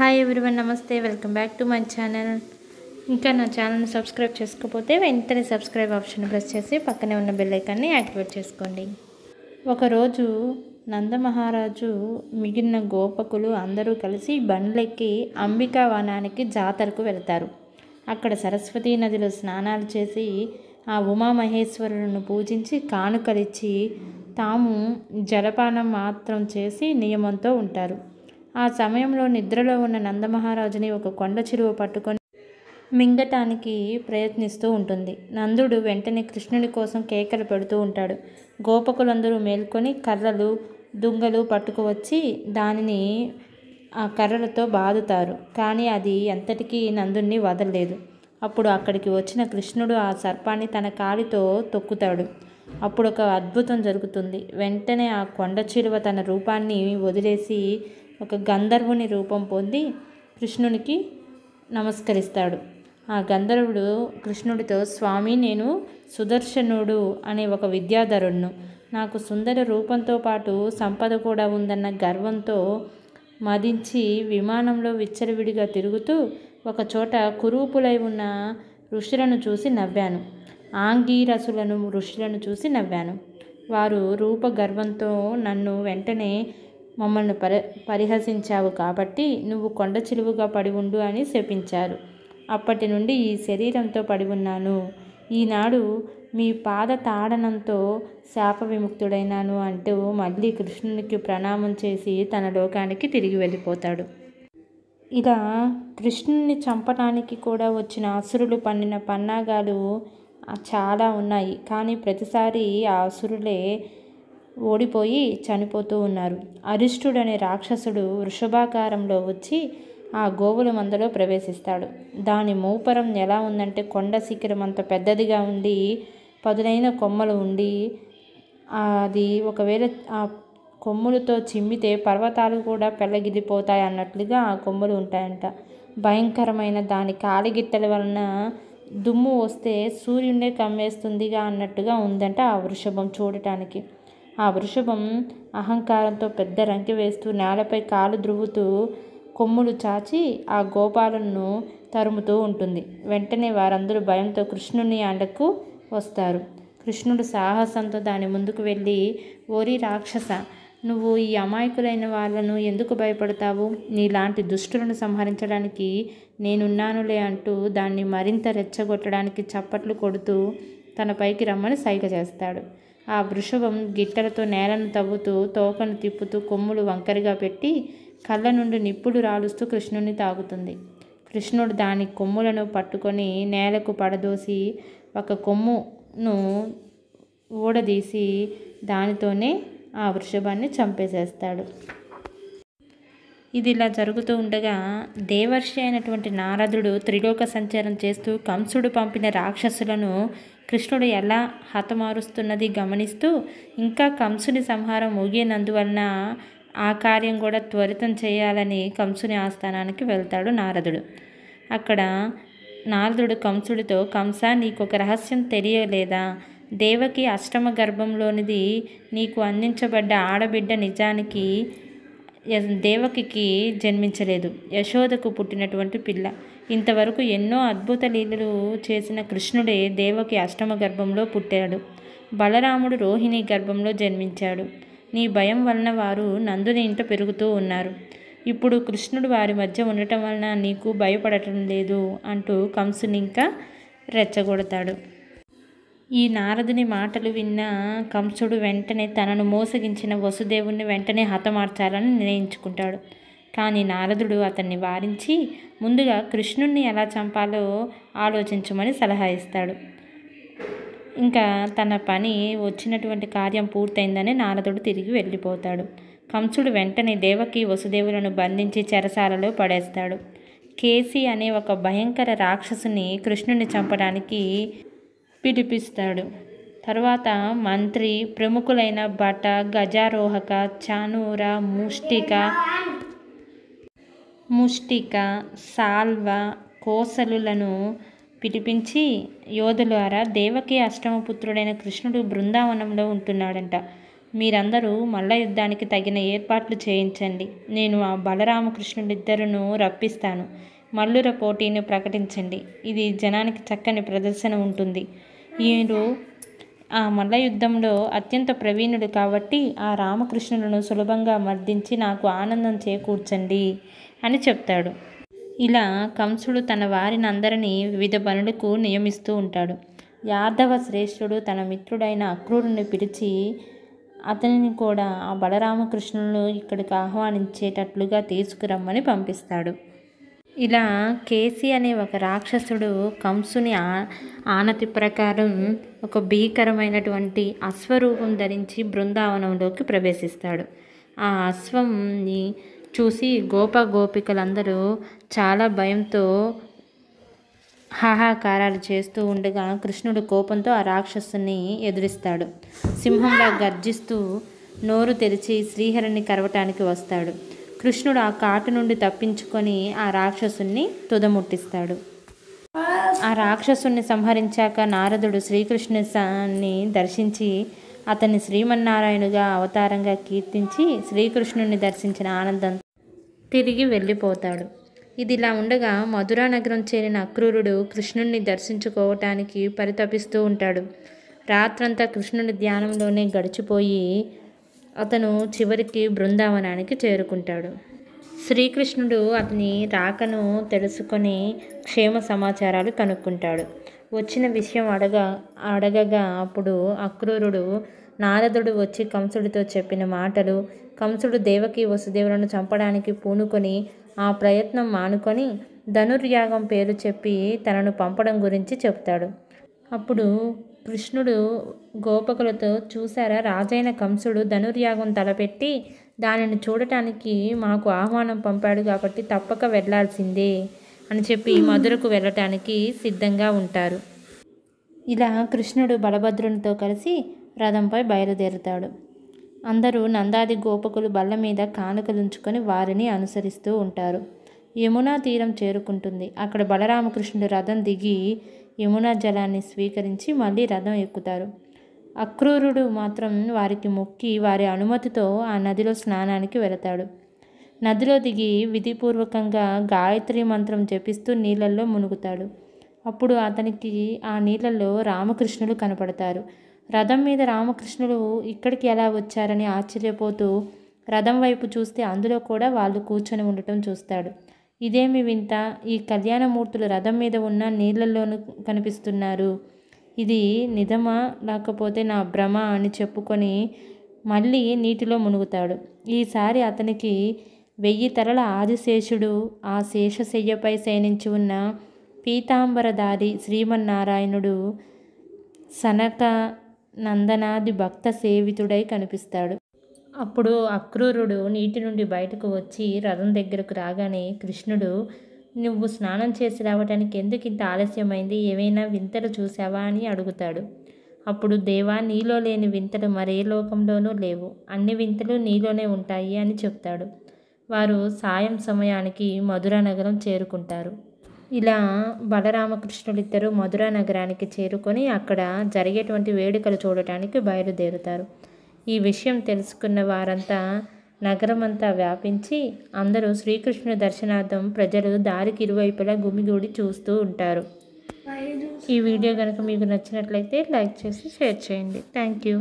hi everyone నమస్తే welcome back to my channel ఇంకా నా ఛానల్ని సబ్స్క్రైబ్ చేసుకోకపోతే వెంటనే సబ్స్క్రైబ్ ఆప్షన్ ప్రెస్ చేసి పక్కనే ఉన్న బెల్లైకాన్ని యాక్టివేట్ చేసుకోండి ఒకరోజు నందమహారాజు మిగిలిన గోపకులు అందరూ కలిసి బండ్లెక్కి అంబికా వనానికి జాతరకు వెళ్తారు అక్కడ సరస్వతీ నదిలో స్నానాలు చేసి ఆ ఉమామహేశ్వరులను పూజించి కానుకలిచ్చి తాము జలపానం మాత్రం చేసి నియమంతో ఉంటారు ఆ సమయంలో నిద్రలో ఉన్న నందమహారాజుని ఒక కొండ చిరువ పట్టుకొని మింగటానికి ప్రయత్నిస్తూ ఉంటుంది నందుడు వెంటనే కృష్ణుని కోసం కేకలు పెడుతూ ఉంటాడు గోపకులందరూ మేల్కొని కర్రలు దుంగలు పట్టుకువచ్చి దానిని ఆ కర్రలతో బాదుతారు కానీ అది ఎంతటికీ నందుణ్ణి వదలలేదు అప్పుడు అక్కడికి వచ్చిన కృష్ణుడు ఆ సర్పాన్ని తన కాలితో తొక్కుతాడు అప్పుడు ఒక అద్భుతం జరుగుతుంది వెంటనే ఆ కొండ చిలువ తన రూపాన్ని వదిలేసి ఒక గంధర్వుని రూపం పొంది కృష్ణునికి నమస్కరిస్తాడు ఆ గంధర్వుడు కృష్ణుడితో స్వామి నేను సుదర్శనుడు అనే ఒక విద్యాధరుణ్ణు నాకు సుందర రూపంతో పాటు సంపద కూడా ఉందన్న గర్వంతో మదించి విమానంలో విచ్చరవిడిగా తిరుగుతూ ఒకచోట కురూపులై ఉన్న ఋషులను చూసి నవ్వాను ఆంగీరసులను ఋషులను చూసి నవ్వాను వారు రూపగర్వంతో నన్ను వెంటనే మమ్మల్ని పరి పరిహసించావు కాబట్టి నువ్వు కొండ చిలువుగా పడి ఉండు అని శపించారు అప్పటి నుండి ఈ శరీరంతో పడి ఉన్నాను ఈనాడు మీ పాద తాడనంతో శాప విముక్తుడైనాను అంటూ మళ్ళీ కృష్ణునికి ప్రణామం చేసి తన లోకానికి తిరిగి వెళ్ళిపోతాడు ఇలా కృష్ణుని చంపడానికి కూడా వచ్చిన అసురులు పన్నిన పన్నాగాలు చాలా ఉన్నాయి కానీ ప్రతిసారి ఆ అసురులే ఓడిపోయి చనిపోతూ ఉన్నారు అరిష్టుడనే రాక్షసుడు వృషభాకారంలో వచ్చి ఆ గోవుల మందలో ప్రవేశిస్తాడు దాని మూపరం ఎలా ఉందంటే కొండ శిఖరం అంత పెద్దదిగా ఉండి పదునైన కొమ్మలు ఉండి అది ఒకవేళ ఆ కొమ్ములతో చిమ్మితే పర్వతాలు కూడా పెళ్ళగిల్లిపోతాయి అన్నట్లుగా ఆ కొమ్ములు ఉంటాయంట భయంకరమైన దాని కాలిగిట్టల వలన దుమ్ము వస్తే సూర్యుడే కమ్మేస్తుందిగా అన్నట్టుగా ఉందంట ఆ వృషభం చూడటానికి ఆ వృషభం అహంకారంతో పెద్ద రంకె వేస్తూ నేలపై కాలు ద్రువుతూ కొమ్ములు చాచి ఆ గోపాలను తరుముతూ ఉంటుంది వెంటనే వారందరూ భయంతో కృష్ణుని అండకు వస్తారు కృష్ణుడు సాహసంతో దాని ముందుకు వెళ్ళి ఓరి రాక్షస నువ్వు ఈ అమాయకులైన వాళ్ళను ఎందుకు భయపడతావు నీలాంటి దుష్టులను సంహరించడానికి నేనున్నానులే అంటూ దాన్ని మరింత రెచ్చగొట్టడానికి చప్పట్లు కొడుతూ తన పైకి రమ్మని సైగ చేస్తాడు ఆ వృషభం గిట్టలతో నేలను తవ్వుతూ తోకను తిప్పుతూ కొమ్ములు వంకరగా పెట్టి కళ్ళ నుండి నిప్పులు రాలుస్తూ కృష్ణుని తాగుతుంది కృష్ణుడు దాని కొమ్ములను పట్టుకొని నేలకు పడదోసి ఒక కొమ్మును ఊడదీసి దానితోనే ఆ వృషభాన్ని చంపేసేస్తాడు ఇది ఇలా జరుగుతూ ఉండగా దేవర్షి అయినటువంటి నారదుడు త్రిలోక సంచారం చేస్తూ కంసుడు పంపిన రాక్షసులను కృష్ణుడు ఎలా హతమారుస్తున్నది గమనిస్తూ ఇంకా కంసుని సంహారం ముగియనందువలన ఆ కార్యం కూడా త్వరితం చేయాలని కంసుని ఆస్థానానికి వెళ్తాడు నారదుడు అక్కడ నారదుడు కంసుడితో కంస నీకొక రహస్యం తెలియలేదా దేవకి అష్టమ గర్భంలోనిది నీకు అందించబడ్డ ఆడబిడ్డ నిజానికి దేవకికి జన్మించలేదు యశోదకు పుట్టినటువంటి పిల్ల ఇంతవరకు ఎన్నో అద్భుత లీలలు చేసిన కృష్ణుడే దేవకి అష్టమ గర్భంలో పుట్టాడు బలరాముడు రోహిణి గర్భంలో జన్మించాడు నీ భయం వలన వారు నందుని ఇంట పెరుగుతూ ఉన్నారు ఇప్పుడు కృష్ణుడు వారి మధ్య ఉండటం వలన నీకు భయపడటం లేదు అంటూ కంసుని ఇంకా రెచ్చగొడతాడు ఈ నారదుని మాటలు విన్న కంసుడు వెంటనే తనను మోసగించిన వసుదేవుణ్ణి వెంటనే హతమార్చాలని నిర్ణయించుకుంటాడు కానీ నారదుడు అతన్ని వారించి ముందుగా కృష్ణుణ్ణి ఎలా చంపాలో ఆలోచించమని సలహా ఇస్తాడు ఇంకా తన పని వచ్చినటువంటి కార్యం పూర్తయిందని నారదుడు తిరిగి వెళ్ళిపోతాడు కంసుడు వెంటనే దేవకి వసుదేవులను బంధించి చెరసాలలో పడేస్తాడు కేసి అనే ఒక భయంకర రాక్షసుని కృష్ణుని చంపడానికి పిలిపిస్తాడు తర్వాత మంత్రి ప్రముఖులైన భట గజారోహక చానూర ముష్టిక ముష్టిక సాల్వ కోసలులను పిలిపించి యోధులారా దేవకి అష్టమపుత్రుడైన కృష్ణుడు బృందావనంలో ఉంటున్నాడంట మీరందరూ మల్ల యుద్ధానికి తగిన ఏర్పాట్లు చేయించండి నేను ఆ బలరామకృష్ణుడిద్దరును రప్పిస్తాను మల్లుర పోటీని ప్రకటించండి ఇది జనానికి చక్కని ప్రదర్శన ఉంటుంది ఈయన ఆ మల్ల యుద్ధంలో అత్యంత ప్రవీణుడు కాబట్టి ఆ రామకృష్ణులను సులభంగా మర్దించి నాకు ఆనందం చేకూర్చండి అని చెప్తాడు ఇలా కంసుడు తన వారిని అందరినీ వివిధ పనులకు నియమిస్తూ ఉంటాడు యాదవ శ్రేష్ఠుడు తన మిత్రుడైన అక్రూరుని పిలిచి అతనిని కూడా ఆ బలరామకృష్ణులను ఇక్కడికి ఆహ్వానించేటట్లుగా తీసుకురమ్మని పంపిస్తాడు ఇలా కేసి అనే ఒక రాక్షసుడు కంసుని ఆనతి ప్రకారం ఒక భీకరమైనటువంటి అశ్వరూపం ధరించి బృందావనంలోకి ప్రవేశిస్తాడు ఆ అశ్వంని చూసి గోప గోపికలందరూ చాలా భయంతో హాహాకారాలు చేస్తూ ఉండగా కృష్ణుడు కోపంతో ఆ రాక్షసుని ఎదురిస్తాడు సింహంలా గర్జిస్తూ నోరు తెరిచి శ్రీహరిని కరవటానికి వస్తాడు కృష్ణుడు ఆ కాటు నుండి తప్పించుకొని ఆ రాక్షసుని తుదముట్టిస్తాడు ఆ రాక్షసుని సంహరించాక నారదుడు శ్రీకృష్ణుని దర్శించి అతన్ని శ్రీమన్నారాయణుగా అవతారంగా కీర్తించి శ్రీకృష్ణుని దర్శించిన ఆనందం తిరిగి వెళ్ళిపోతాడు ఇది ఇలా ఉండగా మధురా నగరం చేరిన అక్రూరుడు కృష్ణుణ్ణి దర్శించుకోవటానికి పరితపిస్తూ ఉంటాడు రాత్రంతా కృష్ణుని ధ్యానంలోనే గడిచిపోయి అతను చివరికి బృందావనానికి చేరుకుంటాడు శ్రీకృష్ణుడు అతని రాకను తెలుసుకొని క్షేమ సమాచారాలు కనుక్కుంటాడు వచ్చిన విషయం అడగ అడగగా అప్పుడు అక్రూరుడు నారదుడు వచ్చి కంసుడితో చెప్పిన మాటలు కంసుడు దేవకి వసుదేవులను చంపడానికి పూనుకొని ఆ ప్రయత్నం మానుకొని ధనుర్యాగం పేరు చెప్పి తనను పంపడం గురించి చెప్తాడు అప్పుడు కృష్ణుడు గోపకులతో చూశారా రాజైన కంసుడు ధనుర్యాగం తలపెట్టి దానిని చూడటానికి మాకు ఆహ్వానం పంపాడు కాబట్టి తప్పక వెళ్లాల్సిందే అని చెప్పి మధురకు వెళ్ళటానికి సిద్ధంగా ఉంటారు ఇలా కృష్ణుడు బలభద్రునితో కలిసి రథంపై బయలుదేరుతాడు అందరూ నందాది గోపకులు బల్ల మీద కానుకలుంచుకొని వారిని అనుసరిస్తూ ఉంటారు యమునా తీరం చేరుకుంటుంది అక్కడ బలరామకృష్ణుడు రథం దిగి యమునా జలాన్ని స్వీకరించి మళ్ళీ రథం ఎక్కుతారు అక్రూరుడు మాత్రం వారికి మొక్కి వారి అనుమతితో ఆ నదిలో స్నానానికి వెళతాడు నదిలో దిగి విధిపూర్వకంగా గాయత్రి మంత్రం జపిస్తూ నీళ్ళల్లో మునుగుతాడు అప్పుడు అతనికి ఆ నీళ్ళల్లో రామకృష్ణులు కనపడతారు రథం మీద రామకృష్ణులు ఇక్కడికి ఎలా వచ్చారని ఆశ్చర్యపోతూ రథం వైపు చూస్తే అందులో కూడా వాళ్ళు కూర్చొని ఉండటం చూస్తాడు ఇదేమి వింత ఈ కళ్యాణమూర్తులు రథం మీద ఉన్న నీళ్ళల్లోనూ కనిపిస్తున్నారు ఇది నిజమా లేకపోతే నా భ్రమ అని చెప్పుకొని మళ్ళీ నీటిలో మునుగుతాడు ఈసారి అతనికి వెయ్యి తరల ఆదిశేషుడు ఆ శేషశయ్యపై శయనించి ఉన్న పీతాంబరధారి శ్రీమన్నారాయణుడు సనక నందనాది భక్త సేవితుడై కనిపిస్తాడు అప్పుడు అక్రూరుడు నీటి నుండి బయటకు వచ్చి రథం దగ్గరకు రాగానే కృష్ణుడు నువ్వు స్నానం చేసి రావడానికి ఎందుకు ఇంత ఆలస్యమైంది ఏమైనా వింతలు చూసావా అని అడుగుతాడు అప్పుడు దేవా నీలో లేని వింతలు మరే లోకంలోనూ లేవు అన్ని వింతలు నీలోనే ఉంటాయి అని చెప్తాడు వారు సాయం సమయానికి మధురా నగరం చేరుకుంటారు ఇలా బలరామకృష్ణులిద్దరూ మధురా నగరానికి చేరుకొని అక్కడ జరిగేటువంటి వేడుకలు చూడటానికి బయలుదేరుతారు ఈ విషయం తెలుసుకున్న వారంతా నగరమంతా వ్యాపించి అందరూ శ్రీకృష్ణ దర్శనార్థం ప్రజలు దారికి ఇరువైపులా గుమిగూడి చూస్తూ ఉంటారు ఈ వీడియో కనుక మీకు నచ్చినట్లయితే లైక్ చేసి షేర్ చేయండి థ్యాంక్ యూ